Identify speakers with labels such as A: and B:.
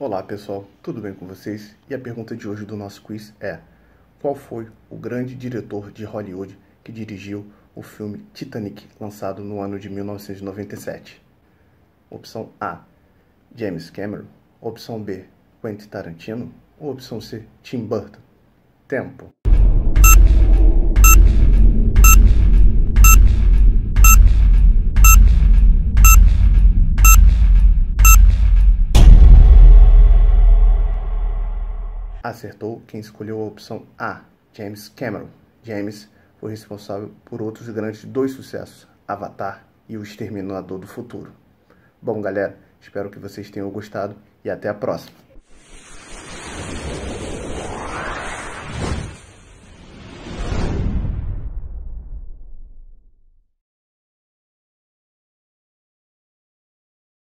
A: Olá
B: pessoal, tudo bem com vocês? E a pergunta de hoje do nosso quiz é: Qual foi o grande diretor de Hollywood que dirigiu o filme Titanic, lançado no ano de 1997? Opção A: James Cameron. Opção B: Quentin Tarantino. Ou opção C: Tim Burton. Tempo. Acertou quem escolheu a opção A, James Cameron. James foi responsável por outros grandes dois sucessos, Avatar e O Exterminador do Futuro. Bom, galera, espero que vocês tenham gostado e até a próxima.